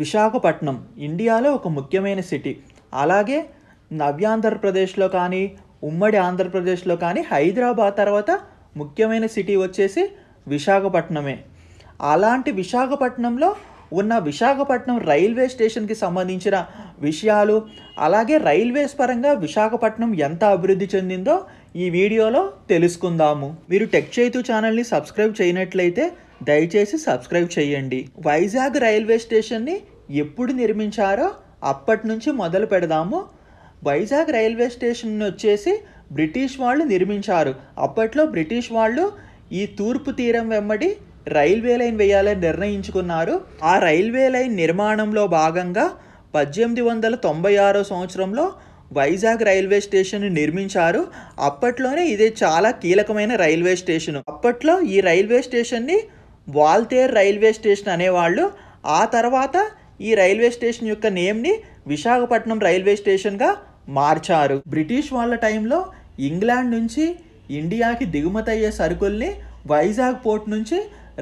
విశాఖపట్నం ఇండియాలో ఒక ముఖ్యమైన సిటీ అలాగే నవ్యాంధ్రప్రదేశ్లో కానీ ఉమ్మడి ఆంధ్రప్రదేశ్లో కానీ హైదరాబాద్ తర్వాత ముఖ్యమైన సిటీ వచ్చేసి విశాఖపట్నమే అలాంటి విశాఖపట్నంలో ఉన్న విశాఖపట్నం రైల్వే స్టేషన్కి సంబంధించిన విషయాలు అలాగే రైల్వేస్ పరంగా విశాఖపట్నం ఎంత అభివృద్ధి చెందిందో ఈ వీడియోలో తెలుసుకుందాము మీరు టెక్ చేతు ఛానల్ని సబ్స్క్రైబ్ చేయనట్లయితే దయచేసి సబ్స్క్రైబ్ చేయండి వైజాగ్ రైల్వే స్టేషన్ని ఎప్పుడు నిర్మించారో అప్పటి నుంచి మొదలు పెడదాము వైజాగ్ రైల్వే స్టేషన్ వచ్చేసి బ్రిటిష్ వాళ్ళు నిర్మించారు అప్పట్లో బ్రిటిష్ వాళ్ళు ఈ తూర్పు తీరం వెంబడి రైల్వే లైన్ వేయాలని నిర్ణయించుకున్నారు ఆ రైల్వే లైన్ నిర్మాణంలో భాగంగా పద్దెనిమిది వందల తొంభై ఆరో సంవత్సరంలో వైజాగ్ రైల్వే స్టేషన్ నిర్మించారు అప్పట్లోనే ఇది చాలా కీలకమైన రైల్వే స్టేషన్ అప్పట్లో ఈ రైల్వే స్టేషన్ని వాల్తేర్ రైల్వే స్టేషన్ అనేవాళ్ళు ఆ తర్వాత ఈ రైల్వే స్టేషన్ యొక్క నేమ్ని విశాఖపట్నం రైల్వే స్టేషన్గా మార్చారు బ్రిటిష్ వాళ్ళ టైంలో ఇంగ్లాండ్ నుంచి ఇండియాకి దిగుమతి అయ్యే సరుకుల్ని వైజాగ్ పోర్ట్ నుంచి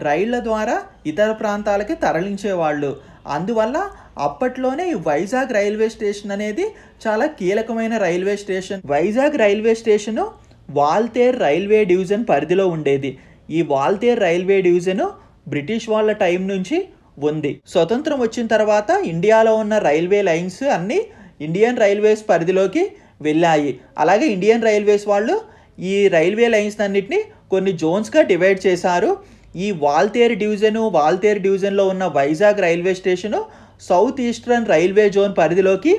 రైళ్ల ద్వారా ఇతర ప్రాంతాలకి తరలించేవాళ్ళు అందువల్ల అప్పట్లోనే ఈ వైజాగ్ రైల్వే స్టేషన్ అనేది చాలా కీలకమైన railway station Vizag railway station Waltair railway division పరిధిలో ఉండేది ఈ వాల్తేర్ రైల్వే డివిజన్ బ్రిటిష్ వాళ్ళ టైం నుంచి ఉంది స్వతంత్రం వచ్చిన తర్వాత ఇండియాలో ఉన్న రైల్వే లైన్స్ అన్నీ ఇండియన్ రైల్వేస్ పరిధిలోకి వెళ్ళాయి అలాగే ఇండియన్ రైల్వేస్ వాళ్ళు ఈ రైల్వే లైన్స్ అన్నిటిని కొన్ని జోన్స్గా డివైడ్ చేశారు ఈ వాల్తేర్ డివిజను వాల్తేర్ డివిజన్లో ఉన్న Vizag railway station south eastern railway zone పరిధిలోకి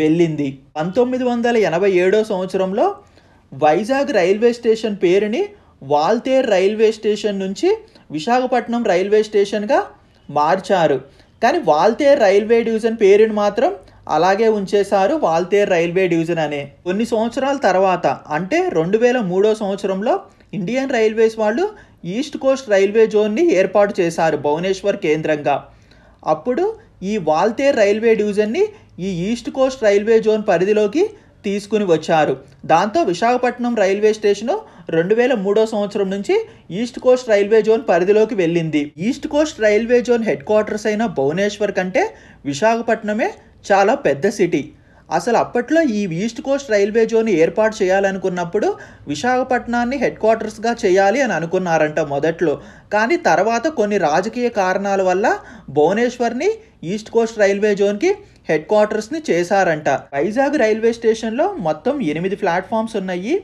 వెళ్ళింది పంతొమ్మిది వందల ఎనభై ఏడో సంవత్సరంలో వైజాగ్ రైల్వే స్టేషన్ పేరుని వాల్తేర్ రైల్వే స్టేషన్ నుంచి విశాఖపట్నం రైల్వే స్టేషన్గా మార్చారు కానీ వాల్తేర్ రైల్వే డివిజన్ పేరుని మాత్రం అలాగే ఉంచేశారు వాల్తేర్ రైల్వే డివిజన్ అనే కొన్ని సంవత్సరాల తర్వాత అంటే రెండు వేల మూడో సంవత్సరంలో ఇండియన్ రైల్వేస్ వాళ్ళు ఈస్ట్ కోస్ట్ రైల్వే జోన్ని ఏర్పాటు చేశారు భువనేశ్వర్ కేంద్రంగా అప్పుడు ఈ వాల్తేర్ రైల్వే డివిజన్ని ఈ ఈస్ట్ కోస్ట్ రైల్వే జోన్ పరిధిలోకి తీసుకుని వచ్చారు దాంతో విశాఖపట్నం రైల్వే స్టేషను రెండు వేల మూడో సంవత్సరం నుంచి ఈస్ట్ కోస్ట్ రైల్వే జోన్ పరిధిలోకి వెళ్ళింది east coast railway zone headquarters అయిన భువనేశ్వర్ కంటే విశాఖపట్నమే చాలా పెద్ద సిటీ అసలు అప్పట్లో ఈ ఈస్ట్ కోస్ట్ రైల్వే జోన్ ఏర్పాటు చేయాలనుకున్నప్పుడు విశాఖపట్నాన్ని హెడ్ క్వార్టర్స్గా చేయాలి అని అనుకున్నారంట మొదట్లో కానీ తర్వాత కొన్ని రాజకీయ కారణాల వల్ల భువనేశ్వర్ని ఈస్ట్ కోస్ట్ రైల్వే జోన్కి హెడ్ క్వార్టర్స్ని చేశారంట వైజాగ్ రైల్వే స్టేషన్లో మొత్తం ఎనిమిది ప్లాట్ఫామ్స్ ఉన్నాయి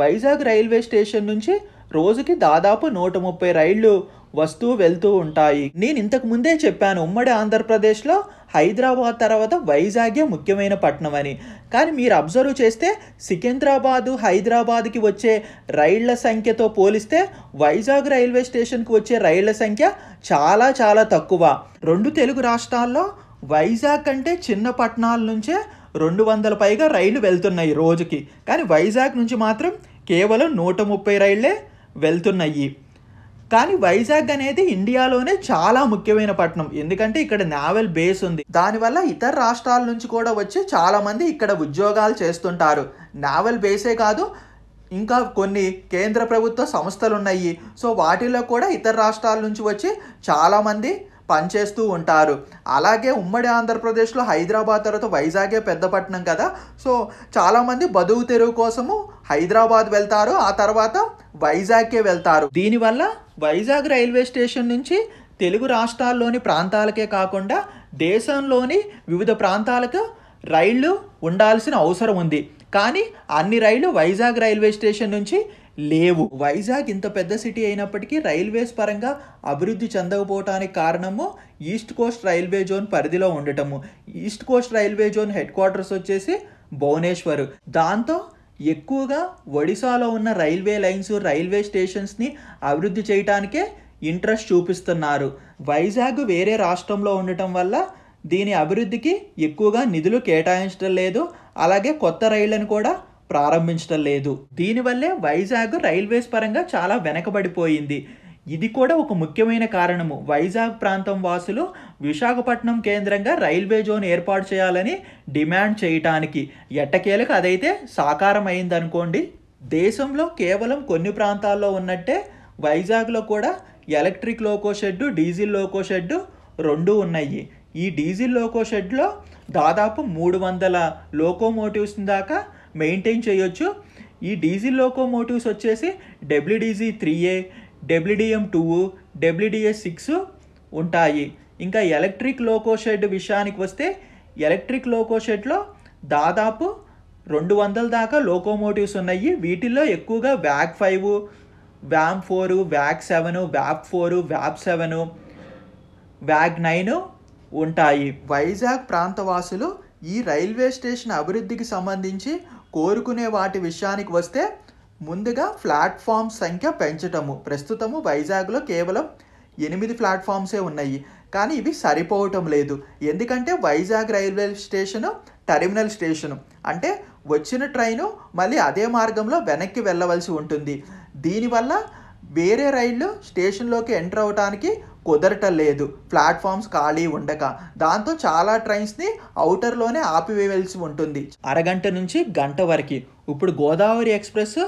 వైజాగ్ రైల్వే స్టేషన్ నుంచి రోజుకి దాదాపు నూట ముప్పై రైళ్లు వస్తూ వెళ్తూ ఉంటాయి నేను ఇంతకు ముందే చెప్పాను ఉమ్మడి ఆంధ్రప్రదేశ్లో హైదరాబాద్ తర్వాత వైజాగే ముఖ్యమైన పట్టణం అని కానీ మీరు అబ్జర్వ్ చేస్తే సికింద్రాబాదు హైదరాబాద్కి వచ్చే రైళ్ల సంఖ్యతో పోలిస్తే వైజాగ్ రైల్వే స్టేషన్కి వచ్చే రైళ్ల సంఖ్య చాలా చాలా తక్కువ రెండు తెలుగు రాష్ట్రాల్లో వైజాగ్ అంటే చిన్న పట్టణాల నుంచే రెండు వందల పైగా రైళ్లు వెళ్తున్నాయి రోజుకి కానీ వైజాగ్ నుంచి మాత్రం కేవలం నూట ముప్పై రైళ్లే వెళ్తున్నాయి కానీ వైజాగ్ అనేది ఇండియాలోనే చాలా ముఖ్యమైన పట్టణం ఎందుకంటే ఇక్కడ నావెల్ బేస్ ఉంది దానివల్ల ఇతర రాష్ట్రాల నుంచి కూడా వచ్చి చాలామంది ఇక్కడ ఉద్యోగాలు చేస్తుంటారు నావెల్ బేసే కాదు ఇంకా కొన్ని కేంద్ర ప్రభుత్వ సంస్థలు ఉన్నాయి సో వాటిలో కూడా ఇతర రాష్ట్రాల నుంచి వచ్చి చాలామంది పనిచేస్తూ ఉంటారు అలాగే ఉమ్మడి ఆంధ్రప్రదేశ్లో హైదరాబాద్ తర్వాత వైజాగే పెద్దపట్నం కదా సో చాలామంది బదువు తెరువు కోసము హైదరాబాద్ వెళ్తారు ఆ తర్వాత వైజాగ్కే వెళ్తారు దీనివల్ల వైజాగ్ రైల్వే స్టేషన్ నుంచి తెలుగు రాష్ట్రాల్లోని ప్రాంతాలకే కాకుండా దేశంలోని వివిధ ప్రాంతాలకు రైళ్ళు ఉండాల్సిన అవసరం ఉంది కానీ అన్ని రైళ్ళు వైజాగ్ రైల్వే స్టేషన్ నుంచి లేవు వైజాగ్ ఇంత పెద్ద సిటీ అయినప్పటికీ రైల్వేస్ పరంగా అభివృద్ధి చెందకపోవటానికి కారణము ఈస్ట్ కోస్ట్ రైల్వే జోన్ పరిధిలో ఉండటము east coast railway zone headquarters వచ్చేసి భువనేశ్వర్ దాంతో ఎక్కువగా ఒడిశాలో ఉన్న రైల్వే లైన్స్ రైల్వే స్టేషన్స్ని అభివృద్ధి చేయటానికే ఇంట్రెస్ట్ చూపిస్తున్నారు వైజాగ్ వేరే రాష్ట్రంలో ఉండటం వల్ల దీని అభివృద్ధికి ఎక్కువగా నిధులు కేటాయించడం లేదు అలాగే కొత్త రైళ్లను కూడా ప్రారంభించడం లేదు దీనివల్లే వైజాగ్ రైల్వేస్ పరంగా చాలా వెనకబడిపోయింది ఇది కూడా ఒక ముఖ్యమైన కారణము వైజాగ్ ప్రాంతం వాసులు విశాఖపట్నం కేంద్రంగా రైల్వే జోన్ ఏర్పాటు చేయాలని డిమాండ్ చేయటానికి ఎట్టకేలకు అదైతే సాకారం అయిందనుకోండి దేశంలో కేవలం కొన్ని ప్రాంతాల్లో ఉన్నట్టే వైజాగ్లో కూడా electric loco shed diesel loco shed రెండు ఉన్నాయి ఈ డీజిల్ లోకో షెడ్లో దాదాపు మూడు వందల లోకోమోటివ్స్ దాకా మెయింటైన్ చేయొచ్చు ఈ డీజిల్ లోకోమోటివ్స్ వచ్చేసి WDG three A WDM two WDS six ఉంటాయి ఇంకా ఎలక్ట్రిక్ లోకో షెడ్ విషయానికి వస్తే ఎలక్ట్రిక్ లోకో షెడ్లో దాదాపు రెండు వందల దాకా లోకోమోటివ్స్ ఉన్నాయి వీటిల్లో ఎక్కువగా wack five వ్యామ్ four wack seven వ్యాప్ four వ్యాప్ seven wag nine ఉంటాయి వైజాగ్ ప్రాంతవాసులు ఈ రైల్వే స్టేషన్ అభివృద్ధికి సంబంధించి కోరుకునే వాటి విషయానికి వస్తే ముందుగా ప్లాట్ఫామ్ సంఖ్య పెంచటము ప్రస్తుతము వైజాగ్లో కేవలం ఎనిమిది ప్లాట్ఫామ్సే ఉన్నాయి కానీ ఇవి సరిపోవటం లేదు ఎందుకంటే Vizag railway station terminal station అంటే వచ్చిన ట్రైను మళ్ళీ అదే మార్గంలో వెనక్కి వెళ్ళవలసి ఉంటుంది దీనివల్ల వేరే రైళ్ళు స్టేషన్లోకి ఎంటర్ అవడానికి కుదరటలేదు ప్లాట్ఫామ్స్ ఖాళీ ఉండక దాంతో చాలా ట్రైన్స్ని అవుటర్లోనే ఆపివేయవలసి ఉంటుంది అరగంట నుంచి గంట వరకు ఇప్పుడు గోదావరి ఎక్స్ప్రెస్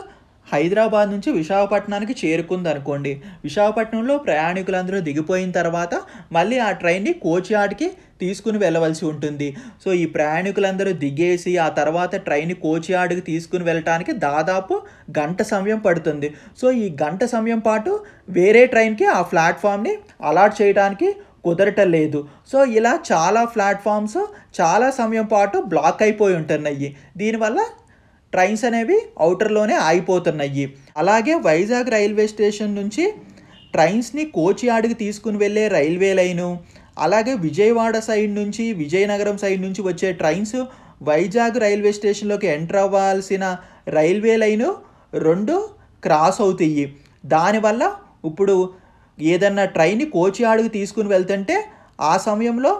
హైదరాబాద్ నుంచి విశాఖపట్నానికి చేరుకుంది అనుకోండి విశాఖపట్నంలో ప్రయాణికులందరూ దిగిపోయిన తర్వాత మళ్ళీ ఆ ట్రైన్ని కోచియాడ్కి తీసుకుని వెళ్ళవలసి ఉంటుంది సో ఈ ప్రయాణికులందరూ దిగేసి ఆ తర్వాత ట్రైన్ కోచియాడ్కి తీసుకుని వెళ్ళటానికి దాదాపు గంట సమయం పడుతుంది సో ఈ గంట సమయం పాటు వేరే ట్రైన్కి ఆ ప్లాట్ఫామ్ని అలాట్ చేయడానికి లేదు సో ఇలా చాలా ప్లాట్ఫామ్స్ చాలా సమయం పాటు బ్లాక్ అయిపోయి ఉంటున్నాయి దీనివల్ల ట్రైన్స్ అనేవి అవుటర్లోనే ఆగిపోతున్నాయి అలాగే వైజాగ్ రైల్వే స్టేషన్ నుంచి ట్రైన్స్ని కోచియాడికి తీసుకుని వెళ్ళే రైల్వే లైను అలాగే విజయవాడ సైడ్ నుంచి విజయనగరం సైడ్ నుంచి వచ్చే ట్రైన్స్ వైజాగ్ రైల్వే స్టేషన్లోకి ఎంటర్ అవ్వాల్సిన రైల్వే లైను రెండు క్రాస్ అవుతాయి దానివల్ల ఇప్పుడు ఏదన్నా ట్రైన్ కోచియాడుకు తీసుకుని వెళ్తుంటే ఆ సమయంలో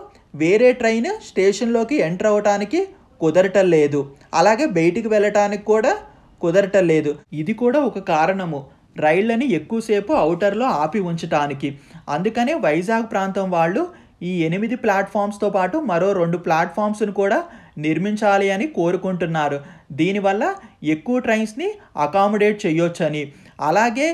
వేరే ట్రైన్ స్టేషన్లోకి ఎంటర్ అవ్వటానికి కుదరటం లేదు అలాగే బయటికి వెళ్ళటానికి కూడా కుదరటం లేదు ఇది కూడా ఒక కారణము రైళ్ళని ఎక్కువసేపు అవుటర్లో ఆపి ఉంచటానికి అందుకనే వైజాగ్ ప్రాంతం వాళ్ళు ఈ ఎనిమిది ప్లాట్ఫామ్స్తో పాటు మరో రెండు ప్లాట్ఫామ్స్ను కూడా నిర్మించాలి అని కోరుకుంటున్నారు దీనివల్ల ఎక్కువ ట్రైన్స్ని అకామిడేట్ చేయొచ్చని అలాగే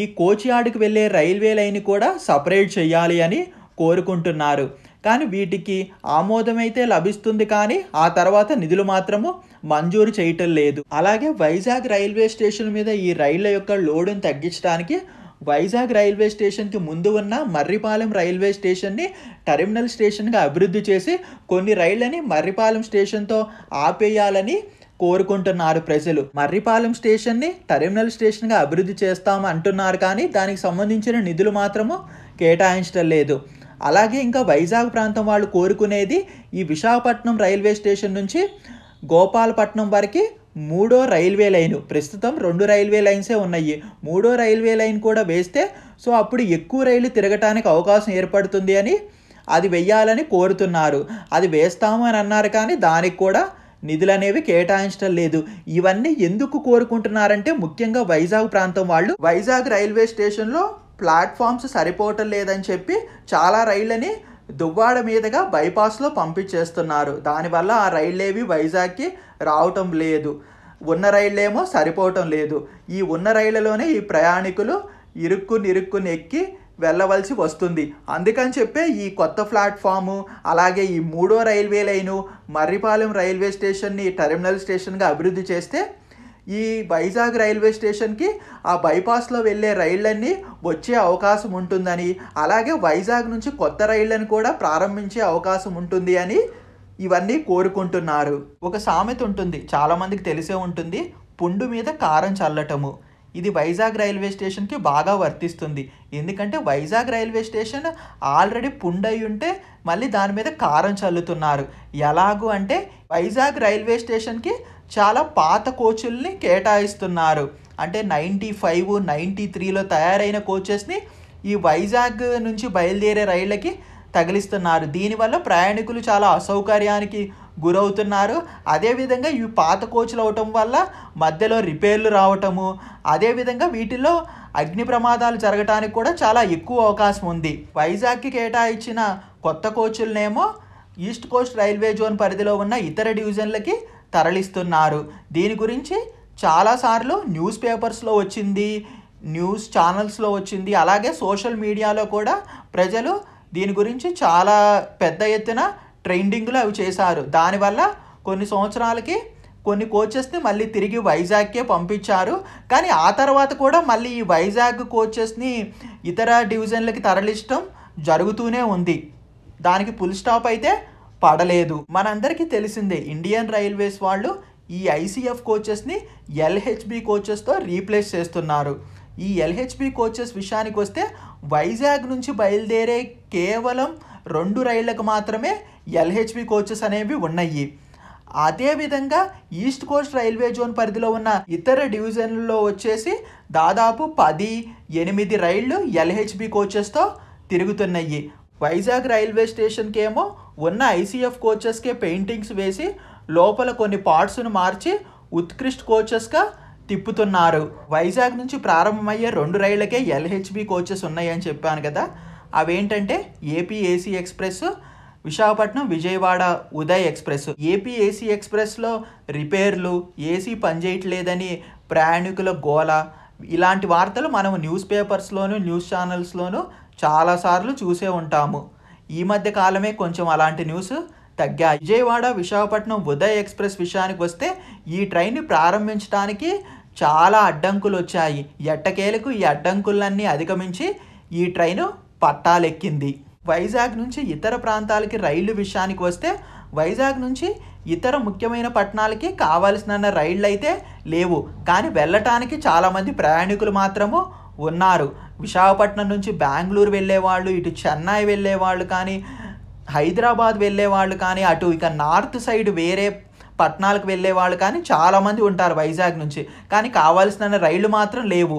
ఈ కోచియాడ్కి వెళ్ళే రైల్వే లైన్ కూడా సపరేట్ చేయాలి అని కోరుకుంటున్నారు కానీ వీటికి ఆమోదమైతే లభిస్తుంది కానీ ఆ తర్వాత నిధులు మాత్రము మంజూరు చేయటం లేదు అలాగే వైజాగ్ రైల్వే స్టేషన్ మీద ఈ రైళ్ల యొక్క లోడును తగ్గించడానికి వైజాగ్ రైల్వే స్టేషన్కి ముందు ఉన్న మర్రిపాలెం రైల్వే స్టేషన్ని టెర్మినల్ స్టేషన్గా అభివృద్ధి చేసి కొన్ని రైళ్ళని మర్రిపాలెం స్టేషన్తో ఆపేయాలని కోరుకుంటున్నారు ప్రజలు మర్రిపాలెం స్టేషన్ని టెర్మినల్ స్టేషన్గా అభివృద్ధి చేస్తాం అంటున్నారు కానీ దానికి సంబంధించిన నిధులు మాత్రము కేటాయించడం లేదు అలాగే ఇంకా వైజాగ్ ప్రాంతం వాళ్ళు కోరుకునేది ఈ విశాఖపట్నం రైల్వే స్టేషన్ నుంచి గోపాలపట్నం వరకు మూడో రైల్వే లైన్ ప్రస్తుతం రెండు రైల్వే లైన్సే ఉన్నాయి మూడో రైల్వే లైన్ కూడా వేస్తే సో అప్పుడు ఎక్కువ రైలు తిరగటానికి అవకాశం ఏర్పడుతుంది అని అది వెయ్యాలని కోరుతున్నారు అది వేస్తాము అని అన్నారు కానీ దానికి కూడా నిధులు అనేవి కేటాయించడం లేదు ఇవన్నీ ఎందుకు కోరుకుంటున్నారంటే ముఖ్యంగా వైజాగ్ ప్రాంతం వాళ్ళు వైజాగ్ రైల్వే స్టేషన్లో ప్లాట్ఫామ్స్ సరిపోవటం లేదని చెప్పి చాలా రైళ్ళని దువ్వాడ మీదుగా బైపాస్లో పంపించేస్తున్నారు దానివల్ల ఆ రైళ్ళేవి వైజాగ్కి రావటం లేదు ఉన్న రైళ్ళేమో సరిపోవటం లేదు ఈ ఉన్న రైళ్ళలోనే ఈ ప్రయాణికులు ఇరుక్కు ఇరుక్కుని ఎక్కి వెళ్ళవలసి వస్తుంది అందుకని చెప్పే ఈ కొత్త ప్లాట్ఫాము అలాగే ఈ మూడో రైల్వే లైను మర్రిపాలెం రైల్వే స్టేషన్ని టెర్మినల్ స్టేషన్గా అభివృద్ధి చేస్తే ఈ వైజాగ్ రైల్వే స్టేషన్కి ఆ బైపాస్లో వెళ్ళే రైళ్ళన్నీ వచ్చే అవకాశం ఉంటుందని అలాగే వైజాగ్ నుంచి కొత్త రైళ్ళను కూడా ప్రారంభించే అవకాశం ఉంటుంది అని ఇవన్నీ కోరుకుంటున్నారు ఒక సామెత ఉంటుంది చాలామందికి తెలిసే ఉంటుంది పుండు మీద కారం చల్లటము ఇది వైజాగ్ రైల్వే స్టేషన్కి బాగా వర్తిస్తుంది ఎందుకంటే వైజాగ్ రైల్వే స్టేషన్ ఆల్రెడీ పుండై ఉంటే మళ్ళీ దాని మీద కారం చల్లుతున్నారు ఎలాగూ అంటే వైజాగ్ రైల్వే స్టేషన్కి చాలా పాత కోచుల్ని కేటాయిస్తున్నారు అంటే నైంటీ ఫైవ్ నైంటీ త్రీలో తయారైన కోచెస్ని ఈ వైజాగ్ నుంచి బయలుదేరే రైళ్ళకి తగిలిస్తున్నారు దీనివల్ల ప్రయాణికులు చాలా అసౌకర్యానికి గురవుతున్నారు అదేవిధంగా ఈ పాత కోచ్లు అవటం వల్ల మధ్యలో రిపేర్లు రావటము అదేవిధంగా వీటిలో అగ్ని ప్రమాదాలు జరగటానికి కూడా చాలా ఎక్కువ అవకాశం ఉంది వైజాగ్కి కేటాయించిన కొత్త కోచులనేమో ఈస్ట్ కోస్ట్ రైల్వే జోన్ పరిధిలో ఉన్న ఇతర డివిజన్లకి తరలిస్తున్నారు దీని గురించి చాలాసార్లు న్యూస్ పేపర్స్లో వచ్చింది న్యూస్ ఛానల్స్లో వచ్చింది అలాగే సోషల్ మీడియాలో కూడా ప్రజలు దీని గురించి చాలా పెద్ద ఎత్తున ట్రెండింగ్లు అవి చేశారు దానివల్ల కొన్ని సంవత్సరాలకి కొన్ని కోచెస్ని మళ్ళీ తిరిగి వైజాగ్కే పంపించారు కానీ ఆ తర్వాత కూడా మళ్ళీ ఈ వైజాగ్ కోచెస్ని ఇతర డివిజన్లకి తరలించడం జరుగుతూనే ఉంది దానికి ఫుల్ స్టాప్ అయితే పడలేదు మనందరికీ తెలిసిందే ఇండియన్ రైల్వేస్ వాళ్ళు ఈ ఐసీఎఫ్ కోచెస్ని ఎల్హెచ్బి కోచెస్తో రీప్లేస్ చేస్తున్నారు ఈ ఎల్హెచ్బి కోచెస్ విషయానికి వస్తే వైజాగ్ నుంచి బయలుదేరే కేవలం రెండు రైళ్లకు మాత్రమే ఎల్హెచ్బి కోచెస్ అనేవి ఉన్నాయి అదేవిధంగా ఈస్ట్ కోస్ట్ రైల్వే జోన్ పరిధిలో ఉన్న ఇతర డివిజన్లలో వచ్చేసి దాదాపు పది ఎనిమిది రైళ్లు ఎల్హెచ్బి కోచెస్తో తిరుగుతున్నాయి వైజాగ్ రైల్వే స్టేషన్కి ఏమో ఉన్న ఐసీఎఫ్ కోచెస్కే పెయింటింగ్స్ వేసి లోపల కొన్ని పార్ట్స్ను మార్చి ఉత్కృష్ట్ కోచెస్గా తిప్పుతున్నారు వైజాగ్ నుంచి ప్రారంభమయ్యే రెండు రైళ్ళకే ఎల్హెచ్బి కోచెస్ ఉన్నాయని చెప్పాను కదా అవేంటంటే AP AC express Visakhapatnam Vijayawada Uday express APAC ఎక్స్ప్రెస్లో రిపేర్లు ఏసీ పనిచేయట్లేదని ప్రయాణికుల గోల ఇలాంటి వార్తలు మనం న్యూస్ పేపర్స్లోను న్యూస్ ఛానల్స్లోను చాలాసార్లు చూసే ఉంటాము ఈ మధ్య కాలమే కొంచెం అలాంటి న్యూస్ తగ్గా విజయవాడ విశాఖపట్నం ఉదయ్ ఎక్స్ప్రెస్ విషయానికి వస్తే ఈ ట్రైన్ని ప్రారంభించడానికి చాలా అడ్డంకులు వచ్చాయి ఎట్టకేలకు ఈ అడ్డంకులన్నీ అధిగమించి ఈ ట్రైను పట్టాలెక్కింది వైజాగ్ నుంచి ఇతర ప్రాంతాలకి రైళ్ళు విషయానికి వస్తే వైజాగ్ నుంచి ఇతర ముఖ్యమైన పట్టణాలకి కావాల్సిన రైళ్ళు అయితే లేవు కానీ వెళ్ళటానికి చాలామంది ప్రయాణికులు మాత్రము ఉన్నారు విశాఖపట్నం నుంచి బెంగళూరు వెళ్ళేవాళ్ళు ఇటు చెన్నై వెళ్ళేవాళ్ళు కానీ హైదరాబాద్ వెళ్ళేవాళ్ళు కానీ అటు ఇక నార్త్ సైడ్ వేరే పట్టణాలకు వెళ్ళేవాళ్ళు కానీ చాలామంది ఉంటారు వైజాగ్ నుంచి కానీ కావాల్సిన రైళ్లు మాత్రం లేవు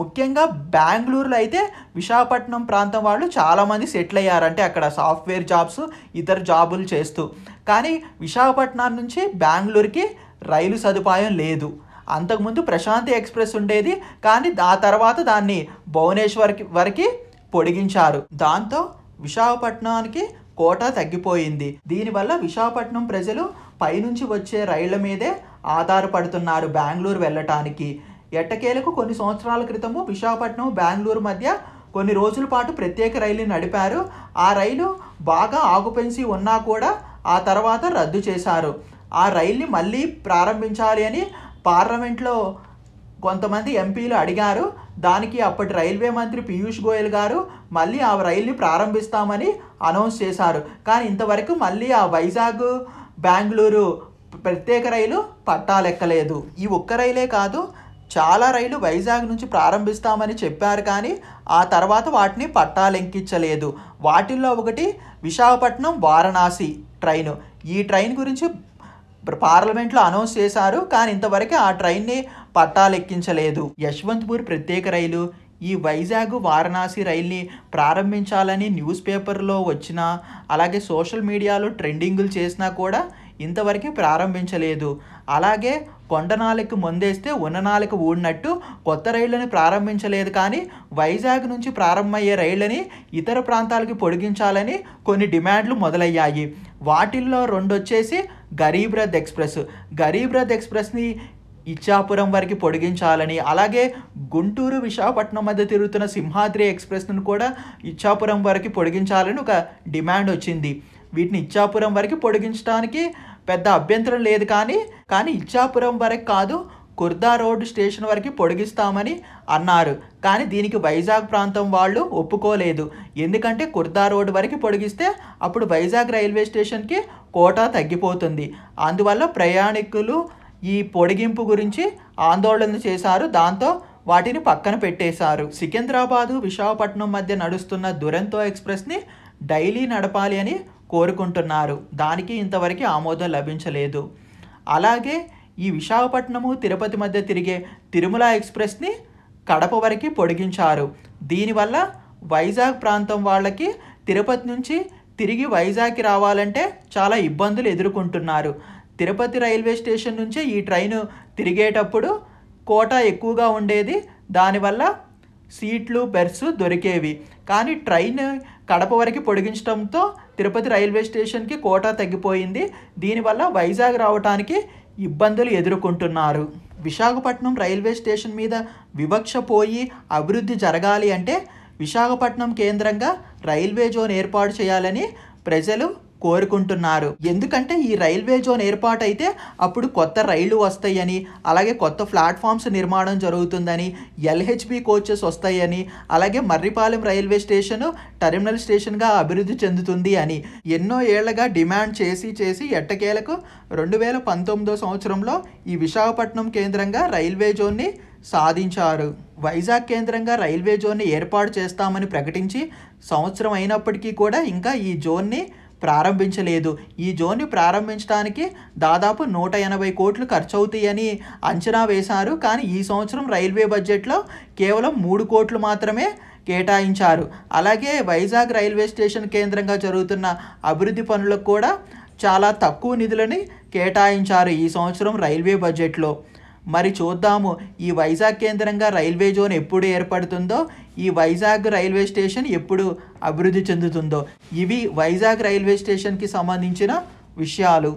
ముఖ్యంగా బెంగళూరులో అయితే విశాఖపట్నం ప్రాంతం వాళ్ళు చాలామంది సెటిల్ అయ్యారంటే అక్కడ సాఫ్ట్వేర్ జాబ్స్ ఇతర జాబులు చేస్తూ కానీ విశాఖపట్నం నుంచి బెంగళూరుకి రైలు సదుపాయం లేదు అంతకుముందు ప్రశాంతి ఎక్స్ప్రెస్ ఉండేది కానీ ఆ తర్వాత దాన్ని భువనేశ్వర్కి వరకు పొడిగించారు దాంతో విశాఖపట్నానికి కోట తగ్గిపోయింది దీనివల్ల విశాఖపట్నం ప్రజలు పైనుంచి వచ్చే రైళ్ల మీదే ఆధారపడుతున్నారు బెంగళూరు వెళ్ళటానికి ఎట్టకేలకు కొన్ని సంవత్సరాల క్రితము విశాఖపట్నం బెంగళూరు మధ్య కొన్ని రోజుల పాటు ప్రత్యేక రైలు నడిపారు ఆ రైలు బాగా ఆకుపెన్సీ ఉన్నా కూడా ఆ తర్వాత రద్దు చేశారు ఆ రైల్ని మళ్ళీ ప్రారంభించాలి అని పార్లమెంట్లో కొంతమంది ఎంపీలు అడిగారు దానికి అప్పటి రైల్వే మంత్రి పీయూష్ గోయల్ గారు మళ్ళీ ఆ రైల్ని ప్రారంభిస్తామని అనౌన్స్ చేశారు కానీ ఇంతవరకు మళ్ళీ ఆ వైజాగ్ బెంగళూరు ప్రత్యేక రైలు పట్టాలెక్కలేదు ఈ ఒక్క రైలే కాదు చాలా రైలు వైజాగ్ నుంచి ప్రారంభిస్తామని చెప్పారు కానీ ఆ తర్వాత వాటిని పట్టాలెంకించలేదు వాటిల్లో ఒకటి విశాఖపట్నం వారణాసి ట్రైను ఈ ట్రైన్ గురించి ఇప్పుడు పార్లమెంట్లో అనౌన్స్ చేశారు కానీ ఇంతవరకు ఆ ట్రైన్ని పట్టాలెక్కించలేదు యశ్వంత్పూర్ ప్రత్యేక రైలు ఈ వైజాగ్ వారణాసి రైల్ని ప్రారంభించాలని న్యూస్ పేపర్లో వచ్చిన అలాగే సోషల్ మీడియాలో ట్రెండింగులు చేసినా కూడా ఇంతవరకు ప్రారంభించలేదు అలాగే కొండనాలకు ముందేస్తే ఉన్ననాలకు ఊడినట్టు కొత్త రైళ్లను ప్రారంభించలేదు కానీ వైజాగ్ నుంచి ప్రారంభమయ్యే రైళ్లని ఇతర ప్రాంతాలకు పొడిగించాలని కొన్ని డిమాండ్లు మొదలయ్యాయి వాటిల్లో రెండు వచ్చేసి గరీబ్ రథ్ ఎక్స్ప్రెస్ గరీబ్ రథ్ ఎక్స్ప్రెస్ని ఇచ్చాపురం వరకు పొడిగించాలని అలాగే గుంటూరు విశాఖపట్నం మధ్య తిరుగుతున్న సింహాద్రి ఎక్స్ప్రెస్ను కూడా ఇచ్చాపురం వరకు పొడిగించాలని ఒక డిమాండ్ వచ్చింది వీటిని ఇచ్చాపురం వరకు పొడిగించడానికి పెద్ద అభ్యంతరం లేదు కానీ కానీ ఇచ్చాపురం వరకు కాదు కుర్దా రోడ్ స్టేషన్ వరకు పొడిగిస్తామని అన్నారు కానీ దీనికి వైజాగ్ ప్రాంతం వాళ్ళు ఒప్పుకోలేదు ఎందుకంటే కుర్దా రోడ్ వరకు పొడిగిస్తే అప్పుడు వైజాగ్ రైల్వే స్టేషన్కి కోటా తగ్గిపోతుంది అందువల్ల ప్రయాణికులు ఈ పొడిగింపు గురించి ఆందోళన చేశారు దాంతో వాటిని పక్కన పెట్టేశారు సికింద్రాబాదు విశాఖపట్నం మధ్య నడుస్తున్న దురంతో ఎక్స్ప్రెస్ని డైలీ నడపాలి అని కోరుకుంటున్నారు దానికి ఇంతవరకు ఆమోదం లభించలేదు అలాగే ఈ విశాఖపట్నము తిరుపతి మధ్య తిరిగే తిరుమల ఎక్స్ప్రెస్ని కడప వరకు పొడిగించారు దీనివల్ల వైజాగ్ ప్రాంతం వాళ్ళకి తిరుపతి నుంచి తిరిగి వైజాగ్కి రావాలంటే చాలా ఇబ్బందులు ఎదుర్కొంటున్నారు తిరుపతి రైల్వే స్టేషన్ నుంచే ఈ ట్రైను తిరిగేటప్పుడు కోట ఎక్కువగా ఉండేది దానివల్ల సీట్లు బెర్స్ దొరికేవి కానీ ట్రైన్ కడప వరకు పొడిగించడంతో తిరుపతి రైల్వే స్టేషన్కి కోటా తగ్గిపోయింది దీనివల్ల వైజాగ్ రావడానికి ఇబ్బందులు ఎదుర్కొంటున్నారు విశాఖపట్నం రైల్వే స్టేషన్ మీద వివక్ష పోయి అభివృద్ధి జరగాలి అంటే విశాఖపట్నం కేంద్రంగా రైల్వే జోన్ ఏర్పాటు చేయాలని ప్రజలు కోరుకుంటున్నారు ఎందుకంటే ఈ రైల్వే జోన్ ఏర్పాటైతే అప్పుడు కొత్త రైళ్లు వస్తాయని అలాగే కొత్త ప్లాట్ఫామ్స్ నిర్మాణం జరుగుతుందని ఎల్హెచ్బి కోచెస్ వస్తాయని అలాగే మర్రిపాలెం రైల్వే స్టేషన్ టెర్మినల్ స్టేషన్గా అభివృద్ధి చెందుతుంది అని ఎన్నో ఏళ్లుగా డిమాండ్ చేసి చేసి ఎట్టకేలకు రెండు వేల పంతొమ్మిదో సంవత్సరంలో ఈ విశాఖపట్నం కేంద్రంగా రైల్వే జోన్ని సాధించారు వైజాగ్ కేంద్రంగా రైల్వే జోన్ని ఏర్పాటు చేస్తామని ప్రకటించి సంవత్సరం అయినప్పటికీ కూడా ఇంకా ఈ జోన్ని ప్రారంభించలేదు ఈ జోన్ని ప్రారంభించడానికి దాదాపు నూట ఎనభై కోట్లు ఖర్చు అవుతాయని అంచనా వేశారు కానీ ఈ సంవత్సరం రైల్వే బడ్జెట్లో కేవలం మూడు కోట్లు మాత్రమే కేటాయించారు అలాగే వైజాగ్ రైల్వే స్టేషన్ కేంద్రంగా జరుగుతున్న అభివృద్ధి పనులకు కూడా చాలా తక్కువ నిధులని కేటాయించారు ఈ సంవత్సరం రైల్వే బడ్జెట్లో మరి చూద్దాము ఈ వైజాగ్ కేంద్రంగా రైల్వే జోన్ ఎప్పుడు ఏర్పడుతుందో ఈ వైజాగ్ రైల్వే స్టేషన్ ఎప్పుడు అభివృద్ధి చెందుతుందో ఇవి వైజాగ్ రైల్వే స్టేషన్కి సంబంధించిన విషయాలు